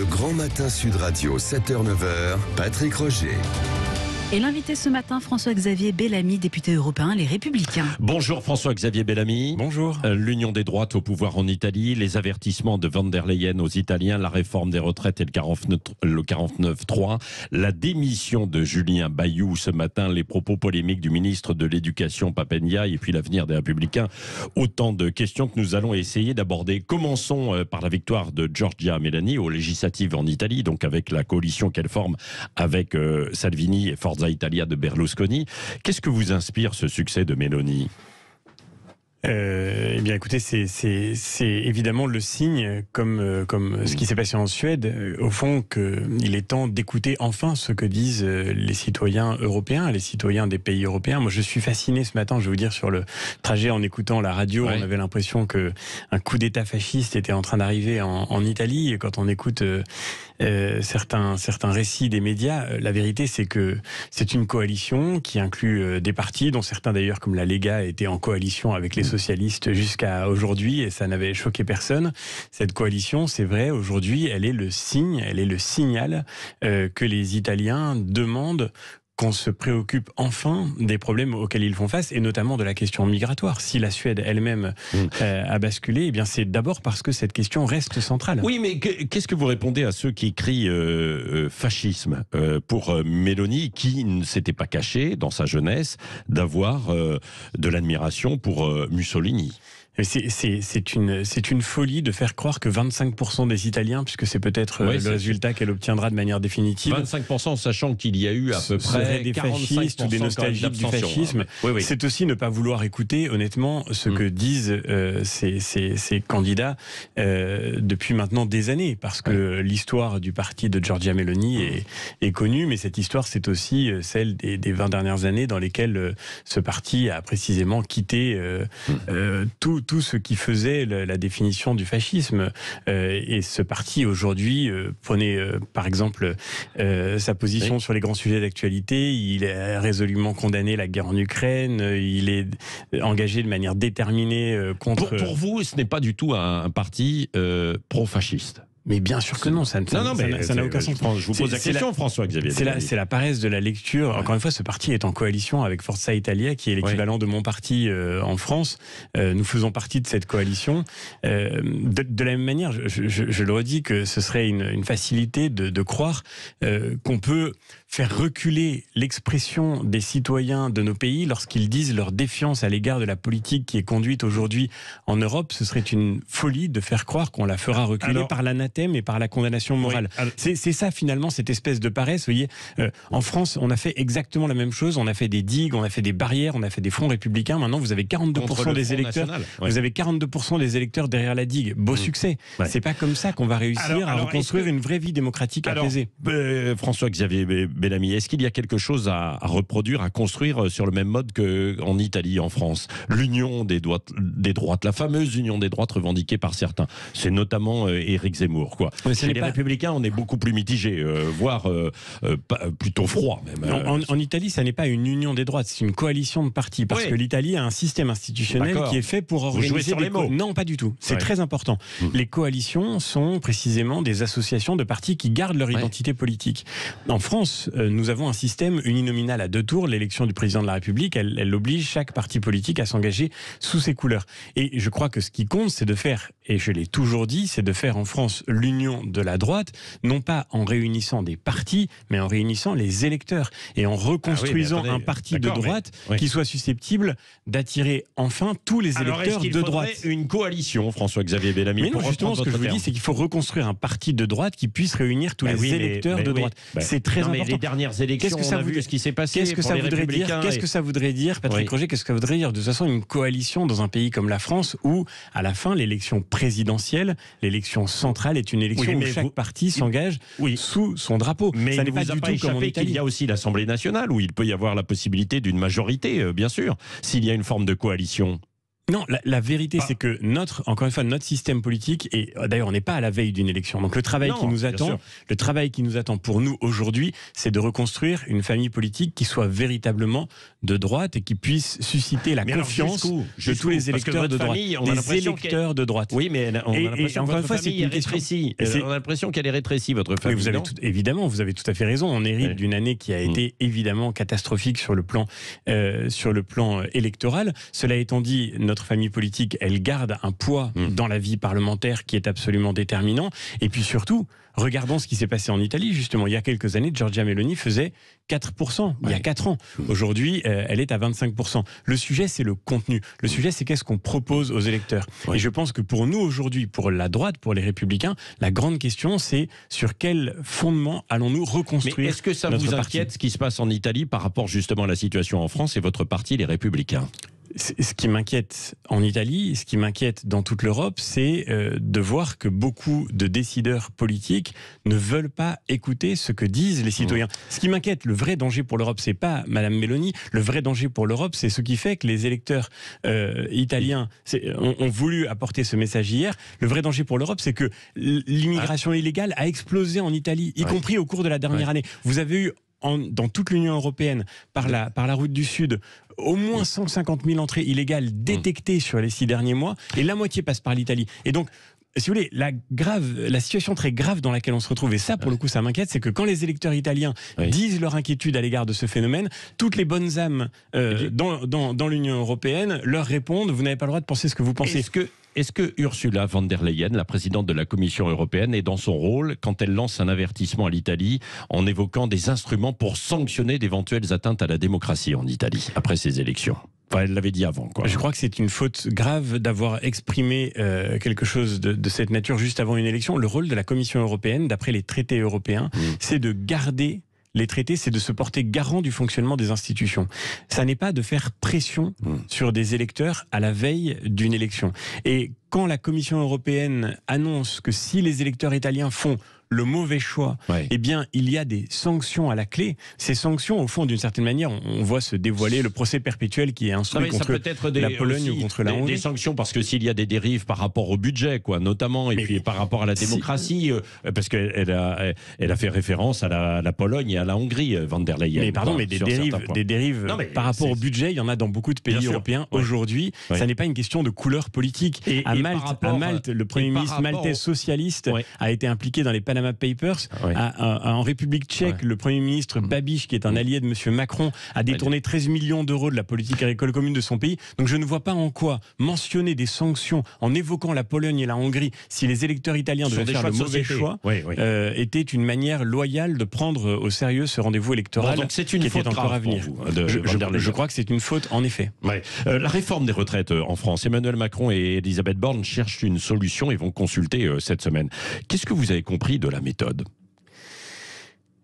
Le grand matin Sud Radio, 7h-9h, Patrick Roger. Et l'invité ce matin, François-Xavier Bellamy, député européen Les Républicains. Bonjour François-Xavier Bellamy. Bonjour. Euh, l'union des droites au pouvoir en Italie, les avertissements de van der Leyen aux Italiens, la réforme des retraites et le 49 3, la démission de Julien Bayou ce matin, les propos polémiques du ministre de l'Éducation Papenia et puis l'avenir des Républicains. Autant de questions que nous allons essayer d'aborder. Commençons euh, par la victoire de Giorgia Melani aux législatives en Italie, donc avec la coalition qu'elle forme avec euh, Salvini et Ford à Italia de Berlusconi. Qu'est-ce que vous inspire ce succès de Mélanie euh, eh bien, écoutez, c'est évidemment le signe, comme, euh, ce qui s'est passé en Suède, euh, au fond, qu'il est temps d'écouter enfin ce que disent les citoyens européens, les citoyens des pays européens. Moi, je suis fasciné ce matin, je vais vous dire, sur le trajet en écoutant la radio. On avait l'impression que un coup d'État fasciste était en train d'arriver en, en, Italie. Et quand on écoute euh, certains, certains récits des médias, euh, la vérité c'est que c'est une coalition qui inclut euh, des partis, dont certains d'ailleurs comme la Lega étaient en coalition avec les mm. socialistes jusqu'à aujourd'hui et ça n'avait choqué personne. Cette coalition, c'est vrai, aujourd'hui elle est le signe, elle est le signal que les Italiens demandent qu'on se préoccupe enfin des problèmes auxquels ils font face, et notamment de la question migratoire. Si la Suède elle-même mm. euh, a basculé, eh bien c'est d'abord parce que cette question reste centrale. Oui, mais qu'est-ce que vous répondez à ceux qui crient euh, euh, fascisme pour Mélanie, qui ne s'était pas cachée dans sa jeunesse d'avoir de l'admiration pour Mussolini c'est une, une folie de faire croire que 25% des Italiens, puisque c'est peut-être euh, le résultat qu'elle obtiendra de manière définitive. 25%, sachant qu'il y a eu à peu près des fascistes ou des nostalgiques du hein. fascisme. C'est aussi ne pas vouloir écouter, honnêtement, ce mm. que disent euh, ces, ces, ces, candidats euh, depuis maintenant des années, parce que l'histoire du parti de Giorgia Meloni mm. est, est connue, mais cette histoire, c'est aussi euh, celle des, des, 20 dernières années dans lesquelles ce parti a précisément quitté euh, mm. tout tout ce qui faisait la, définition du fascisme. Euh, et ce parti aujourd'hui euh, prenait euh, par exemple sa position sur les grands sujets d'actualité. Il a résolument condamné la guerre en Ukraine. Il est engagé de manière déterminée contre. Pour, vous, ce n'est pas du tout un parti pro-fasciste. Mais bien sûr que non, ça, non, non, n'a aucun sens. Je vous pose la question, François Xavier. C'est la, la, paresse de la lecture. Encore une fois, ce parti est en coalition avec Forza Italia, qui est l'équivalent de mon parti euh, en France. Euh, nous faisons partie de cette coalition. Euh, de, de, la même manière, je, je, je, le redis que ce serait une, une facilité de, de croire qu'on peut faire reculer l'expression des citoyens de nos pays lorsqu'ils disent leur défiance à l'égard de la politique qui est conduite aujourd'hui en Europe, ce serait une folie de faire croire qu'on la fera reculer par l'anathème et par la condamnation morale. C'est ça finalement cette espèce de paresse. Vous voyez, euh, en France, on a fait exactement la même chose. On a fait des digues, on a fait des barrières, on a fait des fronts républicains. Maintenant, vous avez 42% des électeurs. Vous avez 42% des électeurs derrière la digue. Beau mm. succès. C'est pas comme ça qu'on va réussir à reconstruire une vraie vie démocratique apaisée. Euh, François-Xavier est-ce qu'il y a quelque chose à, reproduire, à construire euh, sur le même mode qu'en Italie, en France L'union des, des, droites, la fameuse union des droites revendiquée par certains. C'est notamment euh, Éric Zemmour. Quoi. les Républicains, on est beaucoup plus mitigé, euh, voire plutôt froid en, Italie, ça n'est pas une union des droites, c'est une coalition de partis. Parce que l'Italie a un système institutionnel qui est fait pour organiser. les mots. Non, pas du tout. C'est très important. Hmm. Les coalitions sont précisément des associations de partis qui gardent leur identité politique. En France, euh, nous avons un système uninominal à deux tours. L'élection du président de la République, elle, oblige chaque parti politique à s'engager sous ses couleurs. Et je crois que ce qui compte, c'est de faire, et je l'ai toujours dit, c'est de faire en France l'union de la droite, non pas en réunissant des partis, mais en réunissant les électeurs et en ah reconstruisant un parti de droite qui soit susceptible d'attirer enfin tous les électeurs de droite. Une coalition, François-Xavier Bellamy. Mais non, justement, ce que je vous dis, c'est qu'il faut reconstruire un parti de droite qui puisse réunir tous bah les électeurs de droite. c'est bah très important dernières élections, ce qui s'est passé. Qu'est-ce que ça voudrait dire Qu'est-ce que ça voudrait dire, Patrick Roger Qu'est-ce que ça voudrait dire De toute façon, une coalition dans un pays comme la France où, à la fin, l'élection présidentielle, l'élection centrale est une élection où chaque parti s'engage sous son drapeau. Mais ça n'est pas du tout comme Il y a aussi l'Assemblée nationale où il peut y avoir la possibilité d'une majorité, euh, bien sûr, s'il y a une forme de coalition. Non, la, vérité, c'est que notre, encore une fois, notre système politique, et euh, d'ailleurs, on n'est pas à la veille d'une élection. Donc, le travail qui nous attend, le travail qui nous attend pour nous aujourd'hui, c'est de reconstruire une famille politique qui soit véritablement de droite et qui puisse susciter la confiance de tous les électeurs de droite. Oui, mais on a l'impression On a l'impression qu'elle est rétrécie, votre famille. Vous avez évidemment, vous avez tout à fait raison. On hérite d'une année qui a mm. été évidemment catastrophique sur le plan, euh, sur le plan euh, électoral. Cela étant dit, notre famille politique, elle garde un poids mmh. dans la vie parlementaire qui est absolument déterminant. Et puis surtout, regardons ce qui s'est passé en Italie, justement. Il y a quelques années, Giorgia Meloni faisait 4%, il y a 4 ans. Aujourd'hui, euh, elle est à 25%. Le sujet, c'est le contenu. Le sujet, c'est qu'est-ce qu'on propose aux électeurs. Et je pense que pour nous, aujourd'hui, pour la droite, pour les républicains, la grande question, c'est sur quel fondement allons-nous reconstruire Est-ce que ça vous inquiète ce qui se passe en Italie par rapport justement à la situation en France et votre parti, les républicains ce qui m'inquiète en Italie, ce qui m'inquiète dans toute l'Europe, c'est euh, de voir que beaucoup de décideurs politiques ne veulent pas écouter ce que disent les citoyens. Mmh. Ce qui m'inquiète, le vrai danger pour l'Europe, c'est pas Madame Meloni. Le vrai danger pour l'Europe, c'est ce qui fait que les électeurs euh, italiens ont, voulu apporter ce message hier. Le vrai danger pour l'Europe, c'est que l'immigration illégale a explosé en Italie, y compris au cours de la dernière année. Vous avez eu dans toute l'Union européenne, par mmh. la, par la route du Sud, au moins 150 000 entrées illégales détectées sur les six derniers mois, et la moitié passe par l'Italie. Et donc, si vous voulez, la grave, la situation très grave dans laquelle on se retrouve, et ça, pour le coup, ça m'inquiète, c'est que quand les électeurs italiens disent leur inquiétude à l'égard de ce phénomène, toutes les bonnes âmes euh, dans, l'Union européenne leur répondent Vous n'avez pas le droit de penser ce que vous pensez. Est-ce que Ursula von der Leyen, la présidente de la Commission européenne, est dans son rôle quand elle lance un avertissement à l'Italie en évoquant des instruments pour sanctionner d'éventuelles atteintes à la démocratie en Italie après ces élections Enfin, elle l'avait dit avant. Quoi. Je crois que c'est une faute grave d'avoir exprimé euh, quelque chose de, cette nature juste avant une élection. Le rôle de la Commission européenne, d'après les traités européens, mmh. c'est de garder les traités, c'est de se porter garant du fonctionnement des institutions. Ça n'est pas de faire pression hmm. sur des électeurs à la veille d'une élection. Et quand la Commission européenne annonce que si les électeurs italiens font le mauvais choix, eh bien, il y a des sanctions à la clé. Ces sanctions, au fond, d'une certaine manière, on voit se dévoiler le procès perpétuel qui est instruit contre ça peut la Pologne ou contre la Hongrie. Des, sanctions parce que s'il y a des dérives par rapport au budget, quoi, notamment, et puis par rapport à la démocratie, euh, parce qu'elle a, elle a fait référence à la, Pologne et à la Hongrie, euh, Van der Leyen. Mais pardon, mais des dérives, des dérives par rapport au budget, il y en a dans beaucoup de pays européens aujourd'hui. Ça n'est pas une question de couleur politique. Et, à, Malte, le Premier ministre maltais socialiste a été impliqué dans les Panama Papers, en République tchèque, le Premier ministre mm. Babiche, qui est un mm. allié de M. Macron, a détourné 13 millions d'euros de la politique agricole commune de son pays. Donc je ne vois pas en quoi mentionner des sanctions en évoquant la Pologne et la Hongrie, si les électeurs italiens devaient faire le mauvais choix, euh, était une manière loyale de prendre euh, au sérieux ce rendez-vous électoral donc c'est une qui faute était encore à venir. je, crois que c'est une faute, en effet. Euh, la réforme des retraites en France, Emmanuel Macron et Elisabeth Borne cherchent une solution et vont consulter cette semaine. Qu'est-ce que vous avez compris de la méthode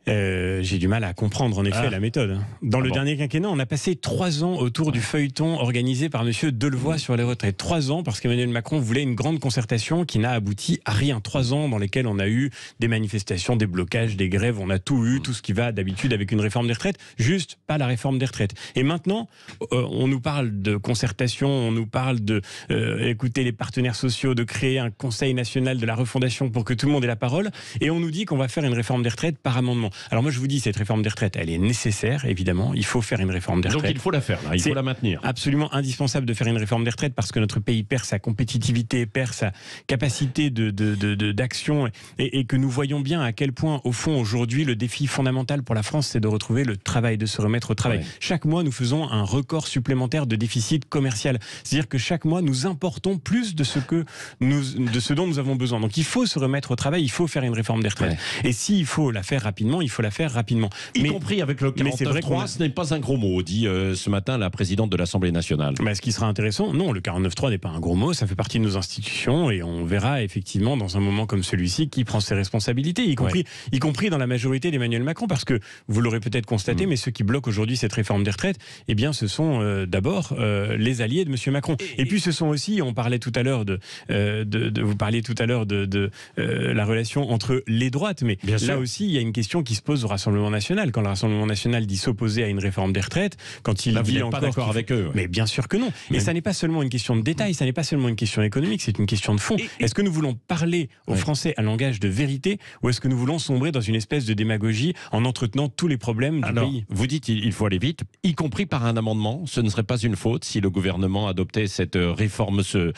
euh, j'ai du mal à comprendre en effet ah. la méthode. Hein. Dans ah le dernier quinquennat, on a passé trois ans autour du feuilleton organisé par M. Delevoye mmh. sur les retraites. Trois ans parce qu'Emmanuel Macron voulait une grande concertation qui n'a abouti à rien. Trois ans dans lesquels on a eu des manifestations, des blocages, des grèves, on a tout eu, mmh. tout ce qui va d'habitude avec une réforme des retraites, juste pas la réforme des retraites. Et maintenant, euh, on nous parle de concertation, on nous parle de euh, écouter les partenaires sociaux, de créer un conseil national de la refondation pour que tout le monde ait la parole, et on nous dit qu'on va faire une réforme des retraites par amendement. Alors moi je vous dis, cette réforme des retraites, elle est nécessaire, évidemment. Il faut faire une réforme des retraites. Donc il faut la faire, il faut la maintenir. Absolument indispensable de faire une réforme des retraites parce que notre pays perd sa compétitivité, perd sa capacité d'action de, de, et, que nous voyons bien à quel point, au fond, aujourd'hui, le défi fondamental pour la France, c'est de retrouver le travail, de se remettre au travail. Chaque mois, nous faisons un record supplémentaire de déficit commercial. C'est-à-dire que chaque mois, nous importons plus de ce, que nous, de ce dont nous avons besoin. Donc il faut se remettre au travail, il faut faire une réforme des retraites. Et s'il faut la faire rapidement, il faut la faire rapidement. Y mais, compris avec le 49-3, ce n'est pas un gros mot, dit euh, ce matin la présidente de l'Assemblée nationale. Mais ce qui sera intéressant, non, le 49-3 n'est pas un gros mot, ça fait partie de nos institutions et on verra effectivement dans un moment comme celui-ci qui prend ses responsabilités, y compris, y compris dans la majorité d'Emmanuel Macron, parce que vous l'aurez peut-être constaté, mm. mais ceux qui bloquent aujourd'hui cette réforme des retraites, eh bien ce sont euh, d'abord euh, les alliés de M. Macron. Et, puis ce sont aussi, on parlait tout à l'heure de, de, vous parliez tout à l'heure de, la relation entre les droites, mais là aussi il y a une question qui se pose au Rassemblement national. Quand le Rassemblement national dit s'opposer à une réforme des retraites, quand il Là, dit pas d'accord avec eux, mais bien sûr que non. Et ça n'est pas seulement une question de détail, ça n'est pas seulement une question économique, c'est une question de fond. Est-ce que nous voulons parler aux Français un langage de vérité, ou est-ce que nous voulons sombrer dans une espèce de démagogie en entretenant tous les problèmes du Alors, pays Vous dites il faut aller vite, y compris par un amendement. Ce ne serait pas une faute si le gouvernement adoptait cette euh, réforme, ce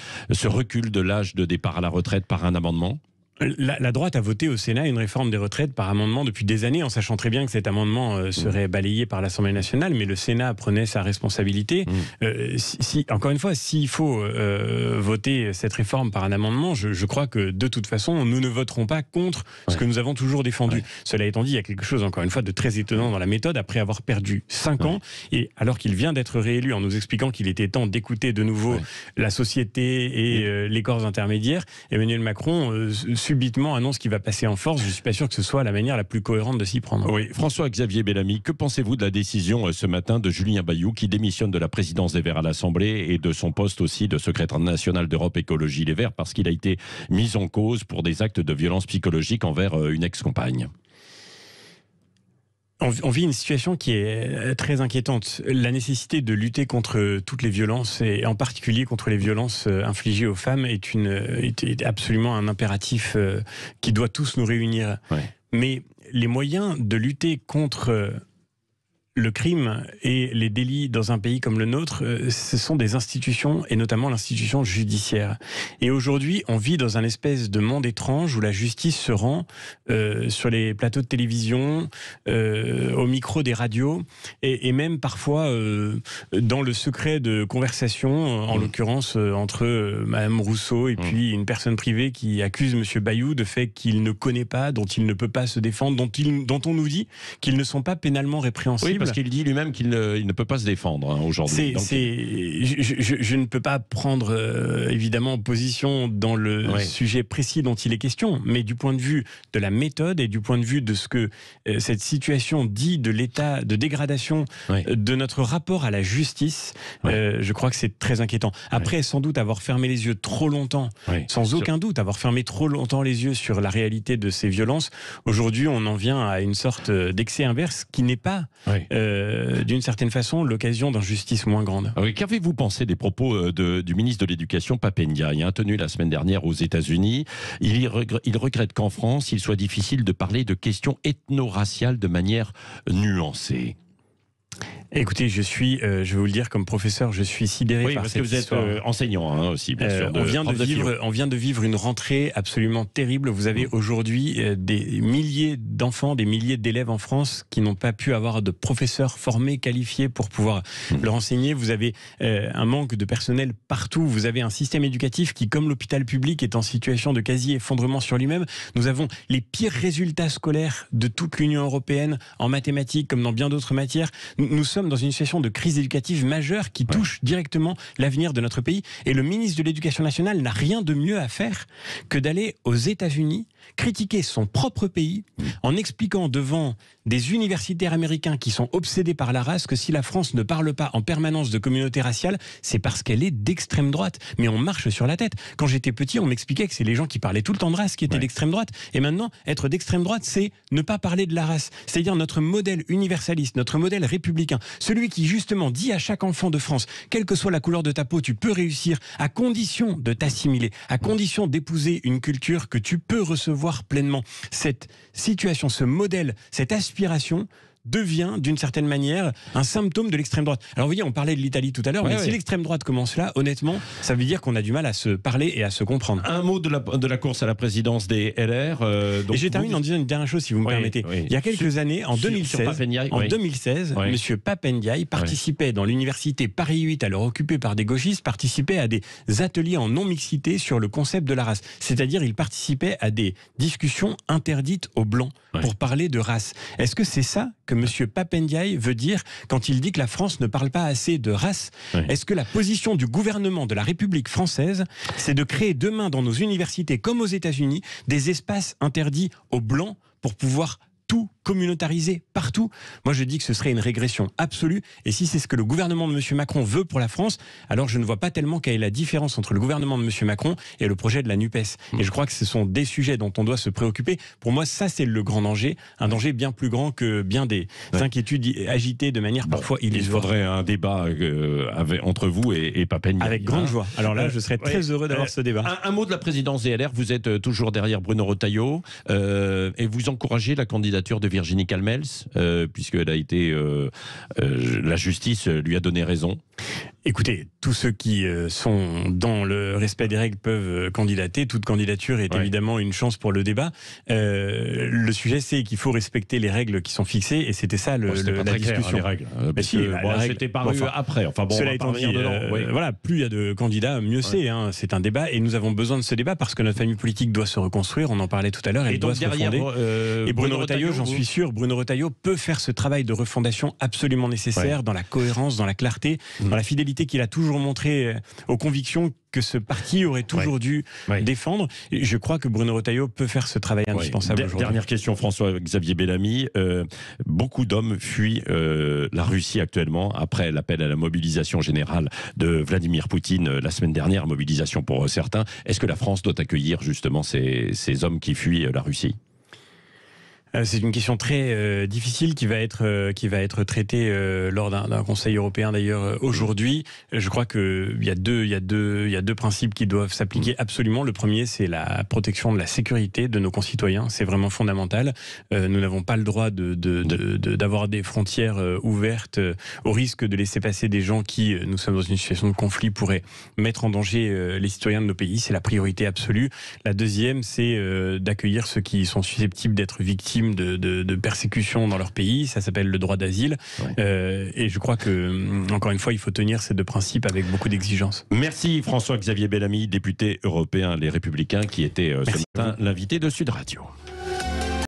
recul de l'âge de départ à la retraite par un amendement la, la, droite a voté au Sénat une réforme des retraites par amendement depuis des années, en sachant très bien que cet amendement euh, serait mm. balayé par l'Assemblée nationale, mais le Sénat prenait sa responsabilité. Mm. Euh, si, encore une fois, s'il faut euh, voter cette réforme par un amendement, je, je, crois que de toute façon, nous ne voterons pas contre ce que nous avons toujours défendu. Cela étant dit, il y a quelque chose, encore une fois, de très étonnant dans la méthode. Après avoir perdu 5 ans, et alors qu'il vient d'être réélu en nous expliquant qu'il était temps d'écouter de nouveau la société et les corps intermédiaires, Emmanuel Macron subitement annonce qu'il va passer en force, je ne suis pas sûr que ce soit la manière la plus cohérente de s'y prendre. Oui, François-Xavier Bellamy, que pensez-vous de la décision euh, ce matin de Julien Bayou qui démissionne de la présidence des Verts à l'Assemblée et de son poste aussi de secrétaire national d'Europe Écologie Les Verts parce qu'il a été mis en cause pour des actes de violence psychologique envers euh, une ex-compagne on vit une situation qui est euh, très inquiétante. La nécessité de lutter contre euh, toutes les violences, et en particulier contre les violences euh, infligées aux femmes, est, une, est absolument un impératif qui doit tous nous réunir. Mais les moyens de lutter contre le crime et les délits dans un pays comme le nôtre, euh, ce sont des institutions, et notamment l'institution judiciaire. Et aujourd'hui, on vit dans un espèce de monde étrange où la justice se rend euh, sur les plateaux de télévision, euh, au micro des radios, et, et même parfois dans le secret de conversation, en mm. l'occurrence entre Madame Rousseau et mm. puis une personne privée qui accuse Monsieur Bayou de fait qu'il ne connaît pas, dont il ne peut pas se défendre, dont, il, dont on nous dit qu'ils ne sont pas pénalement répréhensibles. Parce qu'il dit lui-même qu'il ne, peut pas se défendre hein, aujourd'hui. Je, ne peux pas prendre euh, évidemment position dans le sujet précis dont il est question, mais du point de vue de la méthode et du point de vue de ce que euh, cette situation dit de l'état de dégradation euh, de notre rapport à la justice, je crois que c'est très inquiétant. Après, sans doute avoir fermé les yeux trop longtemps, sans aucun doute avoir fermé trop longtemps les yeux sur la réalité de ces violences, aujourd'hui on en vient à une sorte d'excès inverse qui n'est pas euh, d'une certaine façon, l'occasion d'injustice moins grande. Qu'avez-vous pensé des propos euh, du ministre de l'Éducation, Papenya, Il hein, tenu la semaine dernière aux États-Unis. Il, il, regrette qu'en France, il soit difficile de parler de questions ethno-raciales de manière nuancée. Écoutez, je suis, euh, je vais vous le dire comme professeur, je suis sidéré oui, par parce que vous êtes euh, enseignant hein, aussi, bien euh, sûr. on, vient de vivre, on vient de vivre une rentrée absolument terrible. Vous avez mmh. aujourd'hui des milliers d'enfants, des milliers d'élèves en France qui n'ont pas pu avoir de professeurs formés, qualifiés pour pouvoir mmh. leur enseigner. Vous avez un manque de personnel partout. Vous avez un système éducatif qui, comme l'hôpital public, est en situation de quasi effondrement sur lui-même. Nous avons les pires résultats scolaires de toute l'Union européenne en mathématiques comme dans bien d'autres matières nous sommes dans une situation de crise éducative majeure qui touche directement l'avenir de notre pays. Et le ministre de l'Éducation nationale n'a rien de mieux à faire que d'aller aux États-Unis critiquer son propre pays en expliquant devant des universitaires américains qui sont obsédés par la race que si la France ne parle pas en permanence de communauté raciale, c'est parce qu'elle est d'extrême droite. Mais on marche sur la tête. Quand j'étais petit, on m'expliquait que c'est les gens qui parlaient tout le temps de race qui étaient d'extrême droite. Et maintenant, être d'extrême droite, c'est ne pas parler de la race. C'est-à-dire notre modèle universaliste, notre modèle républicain. Celui qui justement dit à chaque enfant de France, quelle que soit la couleur de ta peau, tu peux réussir à condition de t'assimiler, à condition d'épouser une culture que tu peux recevoir voir pleinement cette situation, ce modèle, cette aspiration devient d'une certaine manière un symptôme de l'extrême droite. Alors vous voyez, on parlait de l'Italie tout à l'heure, mais si l'extrême droite commence là, honnêtement, ça veut dire qu'on a du mal à se parler et à se comprendre. Un mot de la, de la course à la présidence des LR. Euh, et je termine en disant une dernière chose, si vous me permettez. Il y a quelques années, en 2016, M. en 2016 Monsieur Papendiaï participait dans l'université Paris 8, alors occupée par des gauchistes, participait à des ateliers en non-mixité sur le concept de la race. C'est-à-dire, il participait à des discussions interdites aux Blancs pour parler de race. Est-ce que c'est ça que M. Papendiaï veut dire quand il dit que la France ne parle pas assez de race Est-ce que la position du gouvernement de la République française, c'est de créer demain dans nos universités comme aux États-Unis des espaces interdits aux blancs pour pouvoir tout communautarisé partout. Moi, je dis que ce serait une régression absolue. Et si c'est ce que le gouvernement de M. Macron veut pour la France, alors je ne vois pas tellement quelle est la différence entre le gouvernement de M. Macron et le projet de la NUPES. Et je crois que ce sont des sujets dont on doit se préoccuper. Pour moi, ça, c'est le grand danger. Un danger bien plus grand que bien des inquiétudes agitées de manière parfois Il faudrait un débat euh, entre vous et, et Papen. Avec grande hein joie. Alors là, euh, je serais très heureux d'avoir euh, ce débat. Un, mot de la présidence ZLR, Vous êtes toujours derrière Bruno Rotaillot et vous encouragez la candidature de Virginie Calmels, euh, elle a été. Euh, euh, la justice lui a donné raison. Écoutez, tous ceux qui euh, sont dans le respect des règles peuvent euh, candidater. Toute candidature est évidemment une chance pour le débat. Euh, le sujet, c'est qu'il faut respecter les règles qui sont fixées, et c'était ça le, oh, le, la très hein, discussion. Clair, les règles. Bah, c'était paru après. Enfin bon, voilà, plus il y a de candidats, mieux c'est. Hein, c'est un débat, et nous avons besoin de ce débat parce que notre famille politique doit se reconstruire. On en parlait tout à l'heure. Elle et doit se derrière, et Bruno, Retailleau, j'en suis sûr, Bruno Retailleau peut faire ce travail de refondation absolument nécessaire dans la cohérence, dans la clarté, dans la fidélité qu'il a toujours montré euh, aux convictions que ce parti aurait toujours dû défendre. je crois que Bruno Retailleau peut faire ce travail indispensable aujourd'hui. Dernière question, François-Xavier Bellamy. Euh, beaucoup d'hommes fuient euh, la Russie actuellement après l'appel à la mobilisation générale de Vladimir Poutine la semaine dernière, mobilisation pour certains. Est-ce que la France doit accueillir justement ces hommes qui fuient la Russie euh, c'est une question très euh, difficile qui va être, euh, qui va être traitée lors d'un Conseil européen d'ailleurs aujourd'hui. Je crois qu'il y, a deux, y, a deux, y a deux principes qui doivent s'appliquer mm. absolument. Le premier, c'est la protection de la sécurité de nos concitoyens. C'est vraiment fondamental. nous n'avons pas le droit d'avoir de, de, des frontières ouvertes au risque de laisser passer des gens qui, nous sommes dans une situation de conflit, pourraient mettre en danger les citoyens de nos pays. C'est la priorité absolue. La deuxième, c'est d'accueillir ceux qui sont susceptibles d'être victimes de, persécution dans leur pays. Ça s'appelle le droit d'asile. Euh, et je crois que, mm, encore une fois, il faut tenir ces deux principes avec beaucoup d'exigence. Merci François-Xavier Bellamy, député européen Les Républicains, qui était euh, ce matin l'invité de Sud Radio.